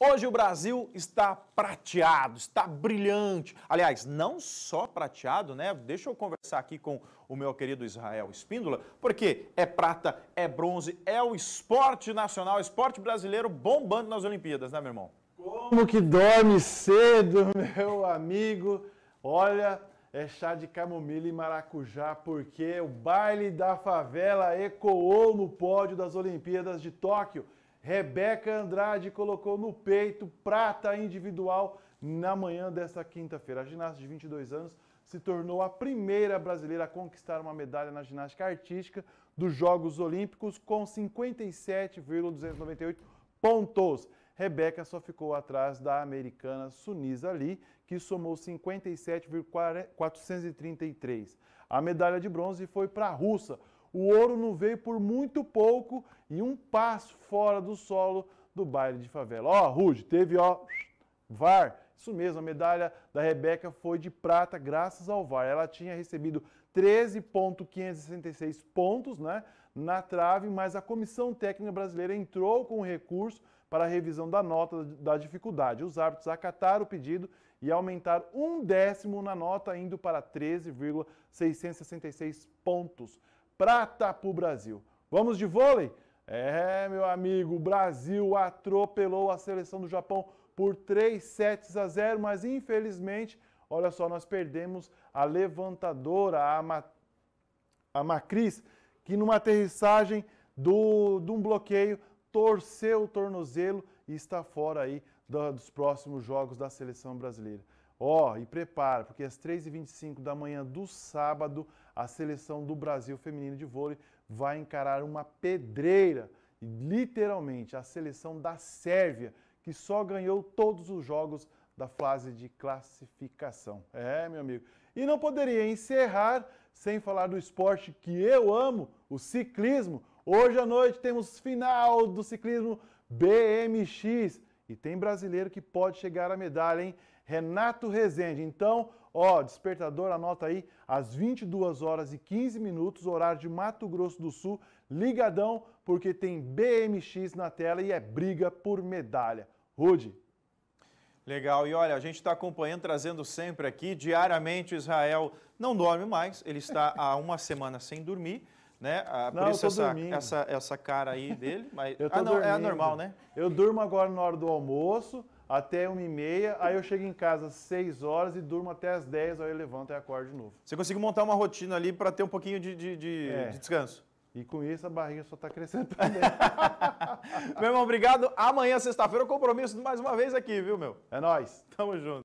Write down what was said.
Hoje o Brasil está prateado, está brilhante. Aliás, não só prateado, né? Deixa eu conversar aqui com o meu querido Israel Espíndola, porque é prata, é bronze, é o esporte nacional, esporte brasileiro bombando nas Olimpíadas, né, meu irmão? Como que dorme cedo, meu amigo? Olha, é chá de camomila e maracujá, porque o baile da favela ecoou no pódio das Olimpíadas de Tóquio. Rebeca Andrade colocou no peito prata individual na manhã desta quinta-feira. A ginasta de 22 anos se tornou a primeira brasileira a conquistar uma medalha na ginástica artística dos Jogos Olímpicos com 57,298 pontos. Rebeca só ficou atrás da americana Sunisa Lee, que somou 57,433. A medalha de bronze foi para a russa o ouro não veio por muito pouco e um passo fora do solo do baile de favela. Ó, Ruge, teve ó, VAR. Isso mesmo, a medalha da Rebeca foi de prata graças ao VAR. Ela tinha recebido 13.566 pontos né, na trave, mas a Comissão Técnica Brasileira entrou com recurso para a revisão da nota da dificuldade. Os árbitros acataram o pedido e aumentaram um décimo na nota, indo para 13,666 pontos prata para o Brasil. Vamos de vôlei? É, meu amigo, o Brasil atropelou a seleção do Japão por 3 sets a 0, mas infelizmente, olha só, nós perdemos a levantadora, a, Ma... a Macris, que numa aterrissagem do, de um bloqueio torceu o tornozelo e está fora aí dos próximos jogos da seleção brasileira. Ó, oh, e prepara, porque às 3h25 da manhã do sábado, a seleção do Brasil feminino de vôlei vai encarar uma pedreira, literalmente, a seleção da Sérvia, que só ganhou todos os jogos da fase de classificação. É, meu amigo. E não poderia encerrar sem falar do esporte que eu amo, o ciclismo. Hoje à noite temos final do ciclismo BMX. E tem brasileiro que pode chegar à medalha, hein? Renato Rezende. Então, ó, despertador, anota aí, às 22 horas e 15 minutos, horário de Mato Grosso do Sul, ligadão, porque tem BMX na tela e é briga por medalha. Rude. Legal, e olha, a gente está acompanhando, trazendo sempre aqui, diariamente, Israel não dorme mais, ele está há uma semana sem dormir, né? Ah, não, por isso essa, essa, essa cara aí dele. Mas... ah, não, é dormindo. é normal, né? Eu durmo agora na hora do almoço, até 1 e meia, aí eu chego em casa às 6 horas e durmo até às 10, aí eu levanto e acordo de novo. Você conseguiu montar uma rotina ali para ter um pouquinho de, de, de, é. de descanso? E com isso a barriga só está crescendo também. meu irmão, obrigado. Amanhã, sexta-feira, o compromisso mais uma vez aqui, viu, meu? É nós. Tamo junto.